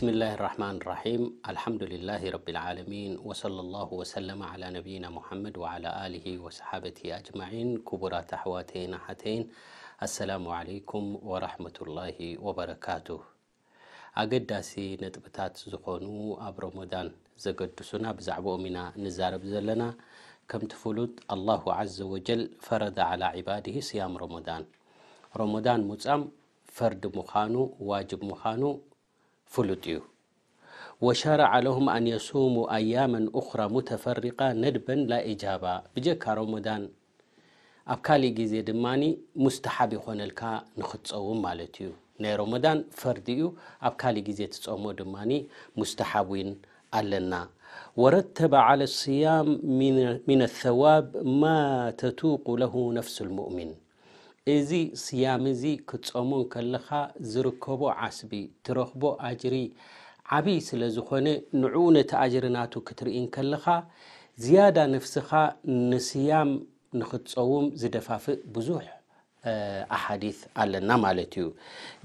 بسم الله الرحمن الرحيم الحمد لله رب العالمين وصلى الله وسلم على نبينا محمد وعلى آله وصحابته أجمعين كبرى تحواتين حتين السلام عليكم ورحمة الله وبركاته ኣገዳሲ ነጥብታት ዝኾኑ ኣብ ሮሞዳን ዘገድሱና ብዛዕባኦም ኢና ንዛረብ ዘለና كم ፍሉጥ الله عز وجل ፈረደ على عباده ስያም رمضان رمضان مزام فرد مخانو واجب مخانو فلوديو وشرع لهم أن يصوموا أياما أخرى متفرقة ندبا لا إجابة بجكا رمضان أبكالي جيزي دماني مستحب خونالكا نخطصوهم مالتيو ني رمضان فرديو أبكالي جيزي تصومو دماني مستحبين ألنا ورتب على الصيام من, من الثواب ما تتوق له نفس المؤمن እዚ ስያም እዚ ክፀሙ ከለኻ ዝርከቦ ዓስቢ ትረኽቦ ኣጅሪ ዓብይ ስለ ዝኾነ ንዕኡ ነቲ ኣጅርናቱ ክትርኢን ከለኻ ዝያዳ ነፍስኻ ንስያም ንኽትፀውም ዝደፋፍእ ብዙሕ ኣሓዲث ኣለና ማለት እዩ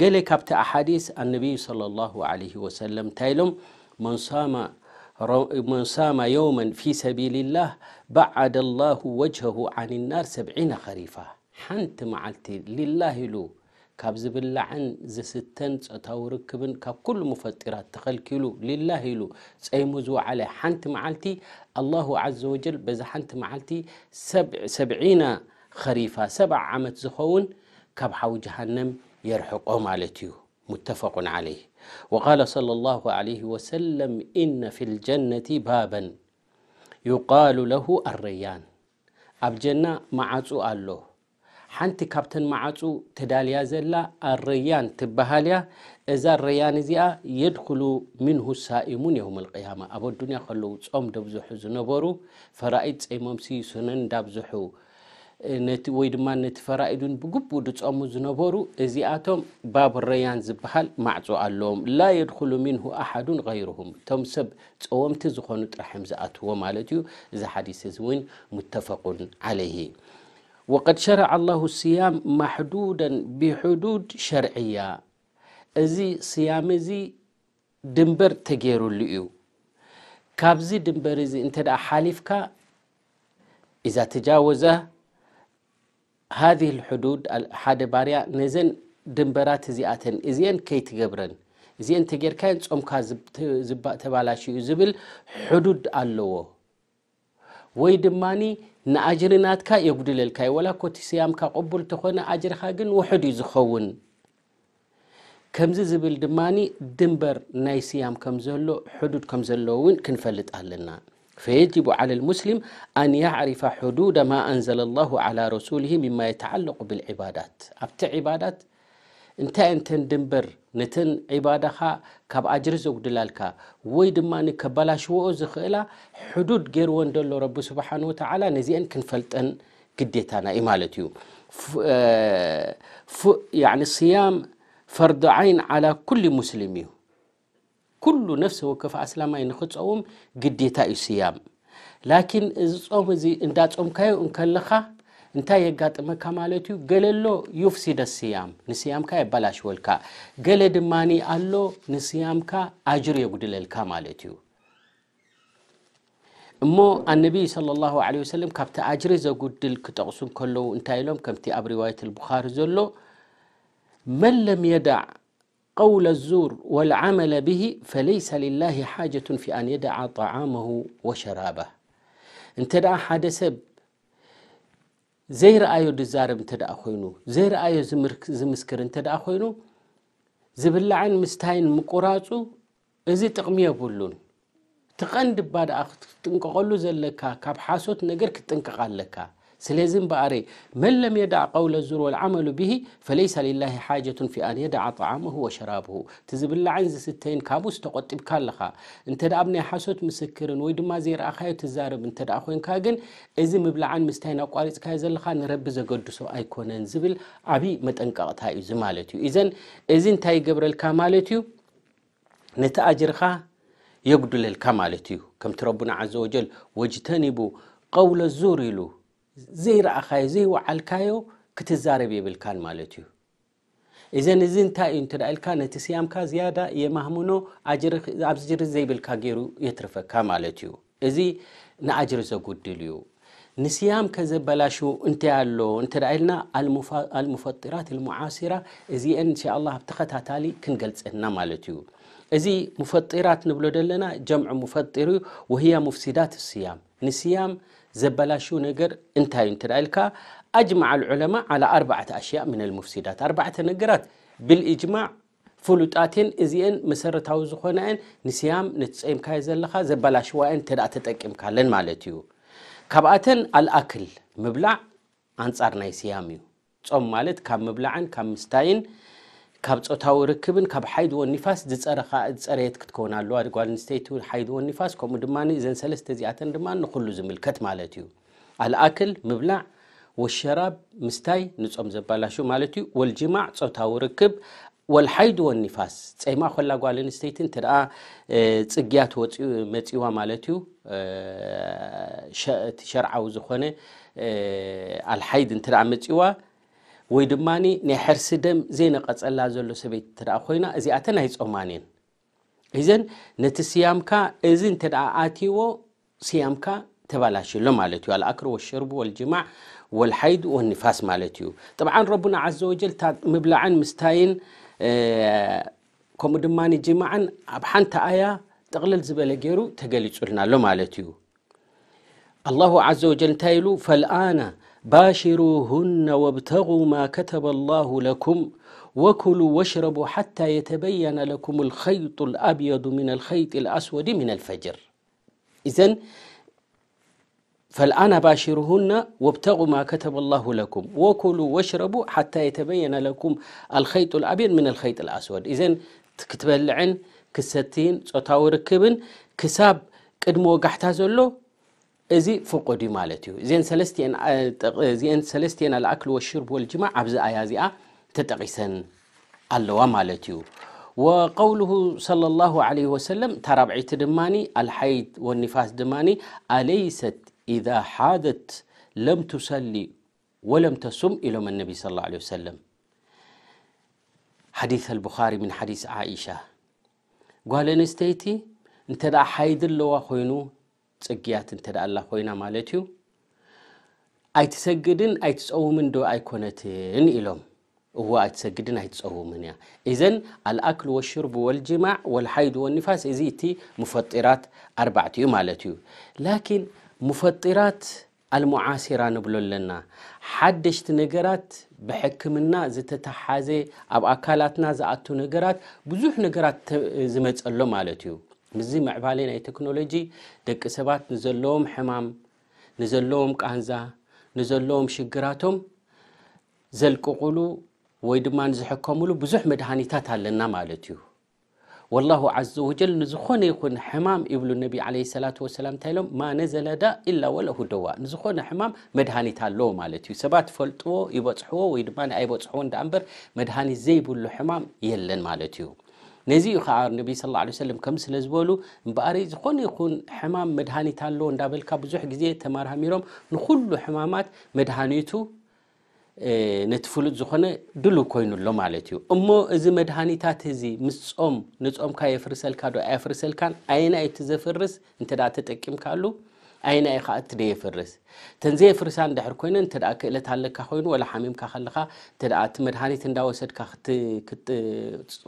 ገለ ካብቲ ኣሓዲث ኣነቢይ صለى ላه عለه ወሰለም እንታይ ኢሎም መን ሳማ የውመን ፊ ሰቢል ላህ በዓደ ላሁ ወጅهሁ ዓን ናር ሰብዒና ኸሪፋ ሓንቲ መዓልቲ ሊላሂ ኢሉ ካብ ዝብላዕን ዝስተን ፀታዊ ርክብን ካብ ኩሉ መፈጢራት ተኸልኪሉ ሊላሂ ኢሉ ፀይሙ ዝወዓለ ሓንቲ መዓልቲ ኣላሁ ዓዘ ወጀል በዛ ሓንቲ መዓልቲ ሰብዒና ኸሪፋ ሰብዓ ዓመት ዝኸውን ካብ ሓዊ ጀሃንም የርሕቆ ማለት እዩ متفق عليه وقال صلى الله عليه وسلم إن في الجنة بابا يقال له الريان أب جنة معصو الله ሓንቲ ካብተን ማዓፁ ተዳልያ ዘላ ኣረያን ትበሃል እያ እዛ ረያን እዚኣ የድኩሉ ምንሁ ሳኢሙን የውም ልቅያማ ኣብ ኣዱንያ ከለዉ ፆም ደብዝሑ ዝነበሩ ፈራኢድ ፀይሞምሲ ስነን እንዳብዝሑ ወይ ድማ ነቲ ፈራኢዱን ብግቡእ ድፀሙ ዝነበሩ እዚኣቶም ባብ ረያን ዝበሃል ማዕፁ ኣለዎም ላ የድኩሉ ምንሁ ኣሓዱን غይርሁም እቶም ሰብ ፀወምቲ ዝኾኑ ጥራሕም ዝኣትዎ ማለት እዩ እዚ ሓዲስ እዚ እውን ሙተፈቁን ዓለይሂ وقد شرع الله الصيام محدودا بحدود شرعية ازي صيام ازي دنبر تغيرو لئيو كابزي دنبر ازي انتدى حالفك إذا تجاوز هذه الحدود حد باريا نزن دنبرات زياتن ازين كيتغبرن ازين تغيركاين ጾምካ ዝባእ ተባላሽዩ ዝብል ሕዱድ ኣለዎ ወይ ድማኒ ንኣጅርናትካ የጉድለልካ ወላ ኮቲ ስያምካ ቆቡል ተኾነ ኣጅርኻ ግን ውሕድ እዩ ዝኸውን ከምዚ ዝብል ድማኒ ድንበር ናይ ስያም ከም ዘሎ ሕዱድ ከም ዘለዎ እውን ክንፈልጥ ኣለና فيجب على المسلم أن يعرف حدود ما أنزل الله على رسوله مما يتعلق بالعبادات أبت عبادات انت انت دنبر نتن عبادة خا كاب أجر زودلالكا ويد ماني كبلاش وزخيلا حدود غير وندل رب سبحانه وتعالى نزيان كنفلتن قديتانا إمالتيو ف... يعني صيام فرض عين على كل مسلم كل نفس وكفى أسلاما ينخد صوم قديتا الصيام لكن الصوم زي اندات صوم كايو انكالخا እንታይ የጋጥመካ ማለት እዩ ገለሎ ዩፍሲደ ስያም ንስያምካ የበላሽወልካ ገለ ድማኒ ኣሎ ንስያምካ አጅር የጉድለልካ ማለት እዩ እሞ ኣነቢይ صለ ላሁ ለ ወሰለም ካብቲ ኣጅሪ ዘጉድል ክጠቕሱ ከለዉ እንታይ ኢሎም ከምቲ ኣብ ሪዋየት ልቡኻሪ ዘሎ መን ለም የዳዕ قول الزور والعمل به فليس لله حاجة في أن يدع طعامه وشرابه انت دا حد سب ዘይረኣዮ ድዛርብ ድዛረብ ደኣ ኮይኑ ዘይረኣዮ ዝምስክር እንተ ደኣ ኮይኑ ዝብላዕን ምስታይን ምቁራፁ እዚ ጥቕሚ የብሉን እቲ ቐንዲ ባ ደኣ ክትጥንቀቐሉ ዘለካ ካብ ሓሶት ነገር ክትጥንቀቃ ኣለካ سلازم باري من لم يدع قول الزور والعمل به فليس لله حاجة في أن يدع طعامه وشرابه تزبل العنز ستين كابوس تقطب كالخا انت دا ابني حسوت مسكر ويد ما زير أخي تزارب انت دا أخوين كاقن ازي مبلعان مستين أو قارس كايز اللخا نرب زقدسو أي كونان زبل عبي متنقاط هاي زمالتيو إذن ازين تاي قبر الكامالتيو نتأجرخا يقدل الكمالتيو كم تربنا عز وجل واجتنبوا قول الزور ዘይረኣኻዮ ዘይወዓልካዮ ክትዛረብ የብልካን ማለት እዩ እዘን እዚ እንታይ እዩ እንተ ኢልካ ነቲ ስያምካ ዝያዳ የማህሙኖ ኣብ ዝጅሪ ዘይብልካ ገይሩ የትርፈካ ማለት እዩ እዚ ንኣጅሪ ዘጉድል እዩ ንስያም ከዘበላሹ እንታይ ኣሎ እንተ ኢልና አልሙፈጢራት ልሙዓሲራ እዚአን እንሻ ላ ኣብቲ ኸታታሊ ክንገልፀና ማለት እዩ እዚ ሙፈጢራት ንብሎ ዘለና ጀምዑ ሙፈጢር እዩ ወህያ ሙፍሲዳት ስያም ንስያም زبلاشو نجر انتهى انترالكا أجمع العلماء على أربعة أشياء من المفسدات أربعة نجرات بالإجماع فلوتاتين إزين مسرة توزخونين نسيام نتسيم كايزل لخا زبلاشو أن ترى تتكيم كلن مالتيو كبعتن الأكل مبلع أنصار نسيامي تصوم مالت كم مبلعن كم مستاين ካብ ፆታዊ ርክብን ካብ ሓይድዎን ኒፋስ ዝፀረየት ክትከውን ኣለዋ ጓል ኣንስተይቲ ሓይድዎን ኒፋስ ከምኡ ድማ እዘን ሰለስተ እዚኣተን ድማ ንኩሉ ዝምልከት ማለት እዩ ኣልኣክል ምብላዕ ወሸራብ ምስታይ ንፆም ዘባላሹ ማለት እዩ ወልጅማዕ ፆታዊ ርክብ ወልሓይድ ወኒፋስ ፀይማ ኮላ ጓል ኣንስተይቲ እንተ ደኣ ፅግያ መፂዋ ማለት እዩ ሸርዓዊ ዝኾነ ኣልሓይድ እንተ መፂዋ ወይ ድማኒ ናይ ሕርሲ ደም ዘይነቐፀላ ዘሎ ሰበት እተ ኮይና እዚኣተ ናይ ፆማን ን እዘን ነቲ ስያምካ እዚ እንተ ኣቲዎ ስያምካ ተባላሽሎ ማለት እዩ አልኣክሪ ወሽርቡ ወልጅማዕ ወልሓይድ ወኒፋስ ማለት እዩ ጥብዓ ረቡና ዘ ወጀል ምብላዕን ምስታይን ከምኡ ድማ ጅማዕን ኣብ ሓንቲ ኣያ ጥቕልል ዝበለ ገይሩ ተገሊፁልናሎ ማለት እዩ ኣ ዘ ወል እንታይ ኢሉ ፈልኣና باشروهن وابتغوا ما كتب الله لكم وكلوا واشربوا حتى يتبين لكم الخيط الأبيض من الخيط الأسود من الفجر إذا فالآن باشرهن وابتغوا ما كتب الله لكم وكلوا واشربوا حتى يتبين لكم الخيط الأبيض من الخيط الأسود إذا كتبلعن كستين ፆታዊ ርክብን كساب قدمو ወጋሕታ له እዚ ፍርቆ ድዩ ማለት እዩ እዚአን ሰለስተን ኣልኣክል ወሽርብ ወልጅማዕ ኣብዚ ኣያ እዚኣ ተጠቂሰን الله ማለት እዩ وقوله صلى الله عليه وسلم تربعيت دماني الحيض والنفاس دماني أليست إذا حادت لم تسلي ولم تصم إلى من النبي صلى الله عليه وسلم حديث البخاري من حديث عائشة قال استيتي انت دا حيد اللوا خينو ፅግያት እንተ ኣላ ኮይና ማለት እዩ ኣይትሰግድን ኣይትፀውምን ዶ ኣይኮነትን ኢሎም እዎ ኣይትሰግድን ኣይትፀውምን እያ እዘን ኣልኣክል ወሽርብ ወልጅማዕ ወልሓይድ ወኒፋስ እዚ እቲ ሙፈጢራት ኣርባዕትኡ ማለት እዩ ላኪን ሙፈጢራት ኣልሙዓሲራ ንብሎ ኣለና ሓደሽቲ ነገራት ብሕክምና ዝተተሓዘ ኣብ ኣካላትና ዝኣቱ ነገራት ብዙሕ ነገራት ዝመፀሎ ማለት እዩ ምዚ ምዕባለ ናይ ቴክኖሎጂ ደቂ ሰባት ንዘለዎም ሕማም ንዘለዎም ቃንዛ ንዘለዎም ሽግራቶም ዘልቅቑሉ ወይ ድማ ንዝሕከምሉ ብዙሕ መድሃኒታት ኣለና ማለት እዩ ወላሁ ዘ ወጀል ንዝኾነ ይኹን ሕማም ይብሉ ነቢ ለ ሰላት ወሰላም እንታይ ኢሎም ማ ነዘለ ዳ ኢላ ወለሁ ደዋ ንዝኾነ ሕማም መድሃኒት ኣለዎ ማለት እዩ ሰባት ፈልጥዎ ይበፅሕዎ ወይ ድማ ኣይበፅሕዎ እዳ እምበር መድሃኒት ዘይብሉ ሕማም የለን ማለት እዩ ነዚ ኡ ከዓ ነቢ ስ ላ ለ ሰለም ከም ስለ ዝበሉ እምበኣሪ ዝኾነ ይኹን ሕማም መድሃኒት ኣለዎ እንዳበልካ ብዙሕ ግዜ ተማራሚሮም ንኩሉ ሕማማት መድሃኒቱ ነቲ ፍሉጥ ዝኮነ ድሉ ኮይኑሎ ማለት እዩ እሞ እዚ መድሃኒታት እዚ ምስ ፆም ንፆምካ የፍርሰልካ ዶ ኣየፍርሰልካን ዓይናዩ ቲ ዘፍርስ እንተ ተጠቂምካሉ أين إخاء تري فرس تنزي فرسان دحر كوين أنت رأى كلا تعلق كحوين ولا حميم كخلقة ترى تمر هاني تنداو سد كخت كت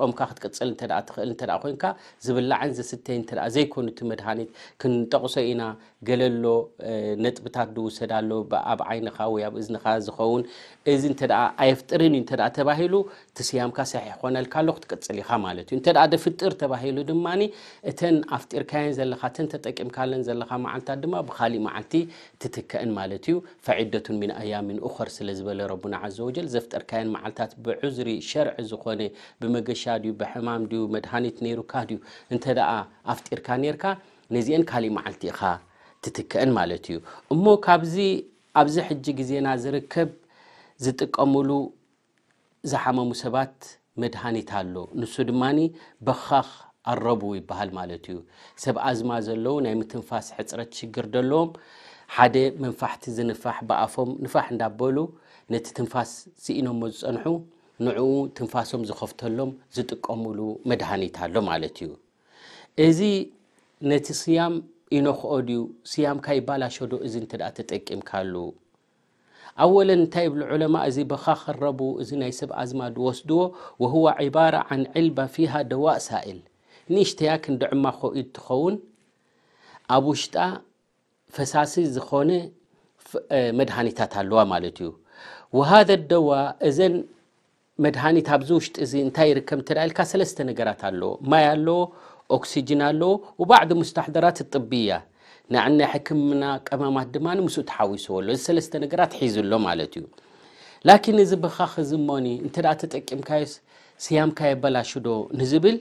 أم كخت كتصل ترى تخل ترى كوين كا زبل عن ز ستين ترى زي كون تمر هاني كن تقصي إنا ገለሎ ነጥብታት ድውሰዳሎ ኣብ ዓይንኻ ወይ ኣብ እዝንካ ዝኸውን እዚ ንተ ኣየፍጥርን እዩ ተ ተባሂሉ ትስያምካ ሰሒሕ ክኮነልካሎ ክትቀፅል ኢካ ማለት እዩ እንተ ደፍጥር ተባሂሉ ድማ እተን ኣፍጢርካይን ዘለካ ተን ተጠቂምካለን ዘለካ ማዓልታት ድማ ብካሊእ መዓልቲ ትትከአን ማለት እዩ ፈዒደቱን ምን ኣያሚን እኸር ስለ ዝበለ ረቡና ዘወጀል ዘፍጠርካየን መዓልታት ብዑዝሪ ሸርዒ ዝኮነ ብመገሻ ድዩ ብሕማም ዩ መድሃኒት ነይሩካ ድዩ እንተኣ ኣፍጢርካ ነርካ ነዚአን ካሊእ መዓልቲ ኢኻ ትትክአን ማለት እዩ እሞ ካብዚ ኣብዚ ሕጂ ግዜና ዝርከብ ዝጥቀምሉ ዝሓመሙ ሰባት መድሃኒት ኣሎ ንሱ ድማኒ በካኽ ኣረቡ ይበሃል ማለት እዩ ሰብ ኣዝማ ዘለው ናይ ምትንፋስ ሕፅረት ሽግር ዘለዎም ሓደ መንፋሕቲ ዝንፋሕ ብኣፎም ንፋሕ እንዳበሉ ነቲ ትንፋስ ዝኢኖሞ ዝፀንሑ ንዕኡ ትንፋሶም ዝከፍተሎም ዝጥቀምሉ መድሃኒት ኣሎ ማለት እዩ እዚ ነቲ ስያም ኢኖክኦ ድዩ ስያምካይባላሸዶ እዚ እንተ ተጠቂምካሉ ኣወለን እንታይ ብሉ ዑለማ እዚ ብካ ክረቡ እዚ ናይ ሰብኣዝማ ዱ ወስድዎ ወህዋ ዒባራ ዓን ዕልባ ፊሃ ደዋእ ሳኤል ንእሽተያክንዲዕማ ኮኢድ ትኸውን ኣብ ውሽጣ ፈሳሲ ዝኮነ መድሃኒታት ኣለዋ ማለት እዩ ወሃደ ደዋ እዘን መድሃኒት ኣብዚ ውሽጢ እዚ እንታይ ይርከብ ተዳ ኢልካ ሰለስተ ነገራት ኣለዎ ማይ ኣለዎ ኦክሲጅን ኣለዎ ወባዕዲ ሙስተሕደራት ጥብያ ንዓና ሕክምና ቀመማት ድማ ምስኡ ተሓዊስዎ ኣሎ እዚ ሰለስተ ነገራት ሒዙሎ ማለት እዩ ላኪን እዚ ብኻ ክዝሞኒ እንተ ደኣ ተጠቂምካዮስ ስያምካ የበላሽዶ ንዝብል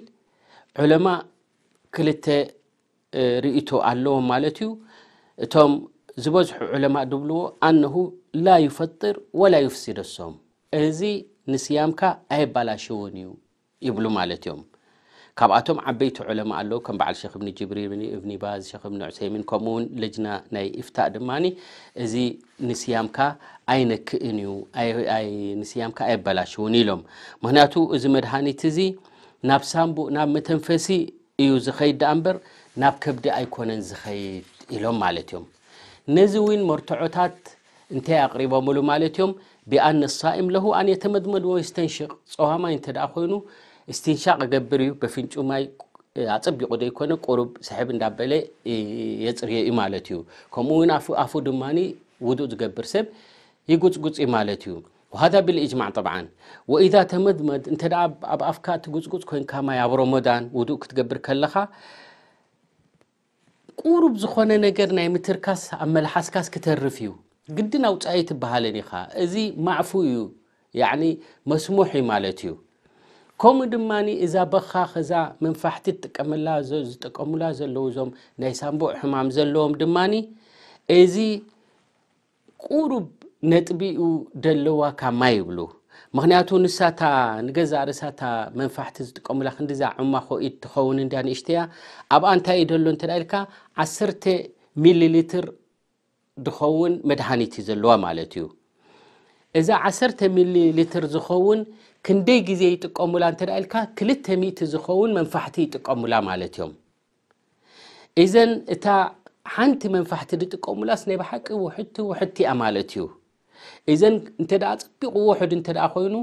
ዑለማ ክልተ ርእቶ ኣለዎም ማለት እዩ እቶም ዝበዝሑ ዑለማ ድብልዎ ኣነሁ ላ ይፈጥር ወላ ይፍሲደሶም እዚ ንስያምካ ኣየባላሽውን እዩ ይብሉ ማለት እዮም ካብኣቶም ዓበይቲ ዑለማ ኣለዉ ከም በዓል ሸክ እብኒ ጅብሪል እብኒ ባዝ ሸክ እብኒ ዑሰይሚን ከምኡውን ልጅና ናይ ኢፍታእ ድማኒ እዚ ንስያምካ ኣይነክእን እዩ ንስያምካ ኣየበላሽውን ኢሎም ምክንያቱ እዚ መድሃኒት እዚ ናብ ሳምቡእ ናብ መተንፈሲ እዩ ዝኸይድ ዳኣ እምበር ናብ ከብዲ ኣይኮነን ዝኸይድ ኢሎም ማለት እዮም ነዚ እውን መርትዖታት እንታይ ኣቕሪቦምሉ ማለት እዮም ብኣነ ሳኢም ለሁ ኣን የተመድመድ ወይስተንሽቕ ፀዋማይ እንተ ደኣ ኮይኑ እስትንሻቅ ገብር እዩ ብፍንጩ ማይ ኣፀቢቑ ደይኮነ ቁሩብ ስሕብ እንዳበለ የፅርየ እዩ ማለት እዩ ከምኡ ውን ኣፉ ድማ ውዱእ ዝገብር ሰብ ይጉፅጉፅ ማለት እዩ ሃذ ብልእጅማዕ ጠብዓ ወኢዛ ተመድመድ እንተ ኣብ ኣፍካ እትጉፅጉፅ ኮይንካ ማይ ኣብ ሮሞዳን ውዱእ ክትገብር ከለኻ ቁሩብ ዝኾነ ነገር ናይ ምትርካስ ኣብ መልሓስካስ ክተርፍ እዩ ግድን ኣውፃኢ ትበሃለን ኢኻ እዚ ማዕፉ እዩ መስሙሕ እዩ ማለት እዩ ከምኡ ድማ እዛ በካ ከዛ መንፋሕቲ ጥቀመላ ዝጥቀሙላ ዘለው እዞም ናይ ሳንቦዕ ሕማም ዘለዎም ድማ እዚ ቁሩብ ነጥቢኡ ደለዋ ካማ ይብሉ ምክንያቱ ንሳታ ንገዛ ርእሳታ መንፋሕቲ ዝጥቀሙላ ክንዲዛ ዕማ ኮኢድ ትኸውን እንዳ ንእሽተያ ኣብኣ እንታይ እዩ ደሎ እንተ ኢልካ ዓሰርተ ሚሊሊትር ድኸውን መድሃኒት እዩ ዘለዋ ማለት እዩ እዛ ዓሰርተ ሚሊሊትር ዝኸውን ክንደይ ግዜ ይጥቀሙላ እንተ ኢልካ 200 ዝኸውን መንፋሕቲ ይጥቀሙላ ማለት እዮም እዘን እታ ሓንቲ መንፋሕቲ ዝጥቀሙላስ ናይ ብሓቂ ውሕቲ ውሕቲ እያ ማለት እዩ እዘን እንተ ፅቢቑ ውሑድ እንተ ኮይኑ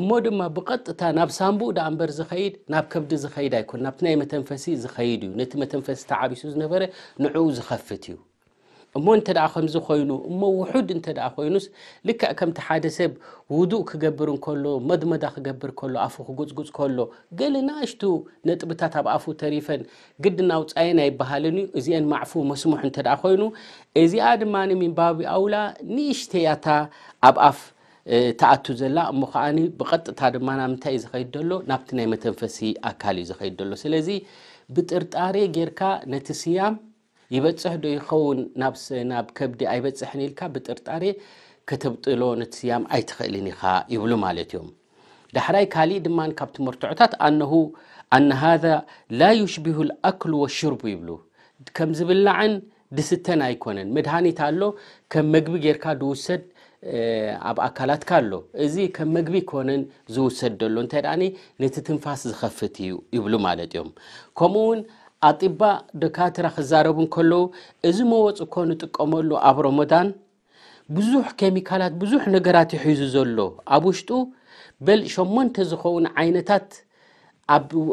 እሞ ድማ ብቐጥታ ናብ ሳምቡእ ዳ እምበር ዝኸይድ ናብ ከብዲ ዝኸይድ ኣይኮን ናብቲ ናይ መተንፈሲ ዝኸይድ እዩ ነቲ መተንፈሲ ተዓቢሱ ዝነበረ ንዕኡ ዝኸፍት እዩ እሞ እንተ ከምዚ ኮይኑ እሞ ውሑድ እንተ ኮይኑስ ልክዕ ከምቲ ሓደ ሰብ ውዱእ ክገብር እንከሎ መድመዳ ክገብር ከሎ ኣፉ ክጉፅጉፅ ከሎ ገለ ናእሽቱ ነጥብታት ኣብ ኣፉ ተሪፈን ግዲ ናውፃየን ኣይበሃልን እዩ እዚአን ማዕፉ መስሙሕ እንተ ኮይኑ እዚኣ ድማ ንሚንባቢ ኣውላ ንእሽተያታ ኣብ ኣፍ ተኣቱ ዘላ እሞ ከዓኒ ብቐጥታ ድማ ናብ ምንታይ እዩ ዝኸይድ ደሎ ናብቲ ናይ መተንፈሲ ኣካል እዩ ዝኸይድ ደሎ ስለዚ ብጥርጣሬ ጌርካ ነቲ ስያም ይበፅሕ ዶ ይኸውን ናብ ከብዲ ኣይበፅሕን ኢልካ ብጥርጣሬ ከተብጥሎ ነቲ ስያም ኣይትኽእልን ኢኻ ይብሉ ማለት እዮም ዳሕዳይ ካሊእ ድማ ካብቲ መርትዑታት ኣነ ሃ ላ ይሽብሁ ልኣክሉ ወሹርቡ ይብሉ ከም ዝብልላዕን ድስተን ኣይኮነን መድሃኒት ኣሎ ከም መግቢ ጌይርካ ድውሰድ ኣብ ኣካላትካ ኣሎ እዚ ከም መግቢ ይኮነን ዝውሰድ ደሎ እንታይ ደኣ ነቲ ትንፋስ ዝከፍት እዩ ይብሉ ማለት እዮምኡው ኣጢባ ደካትራ ክዛረቡ እንከለዉ እዚ መወፅ እኮ ንጥቀመሉ ኣብ ሮሞዳን ብዙሕ ኬሚካላት ብዙሕ ነገራት ይሒዙ ዘሎ ኣብ ውሽጡ በል ሸሞንተ ዝኸውን ዓይነታት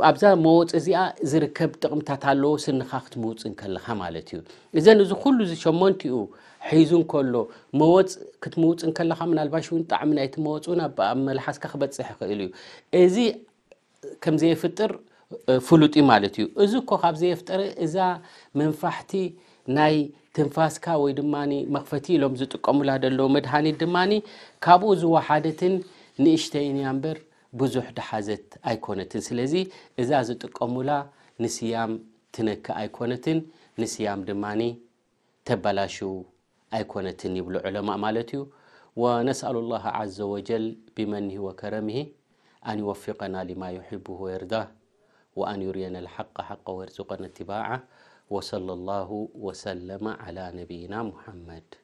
ኣብዛ መወፅ እዚኣ ዝርከብ ጥቕምታት ኣለዎ ስንኻ ክትምውፅእ ከለኻ ማለት እዩ እዘን እዚ ኩሉ ዚ ሸሞንቲኡ ሒዙ እንከሎ መወፅ ክትምውፅእ ከለኻ ምናልባሽ እውን ጣዕሚ ናይቲ መወፁን ኣብ መላሓስካ ክበፅሕ ይኽእል እዩ እዚ ከምዘየፍጥር ፍሉጢ ማለት እዩ እዚ ኮ ካብ ዘየፍጠረ እዛ መንፋሕቲ ናይ ትንፋስካ ወይ ድማ መኽፈቲ ኢሎም ዝጥቀሙላ ደሎዎ መድሃኒት ድማኒ ካብኡ ዝወሓደትን ንእሽተይንእያ ምበር ብዙሕ ድሓዘት ኣይኮነትን ስለዚ እዛ ዝጥቀሙላ ንስያም ትነክ ኣይኮነትን ንስያም ድማኒ ተበላሽ ኣይኮነትን ይብሉ ዕለማ ማለት እዩ ወነስኣሉ ላ ዘ ወጀል ብመኒሂ ወከረምሂ ኣንወፊቀና ሊማ ይሕቡ የርዳ وأن يرينا الحق حقا ويرزقنا اتباعه وصلى الله وسلم على نبينا محمد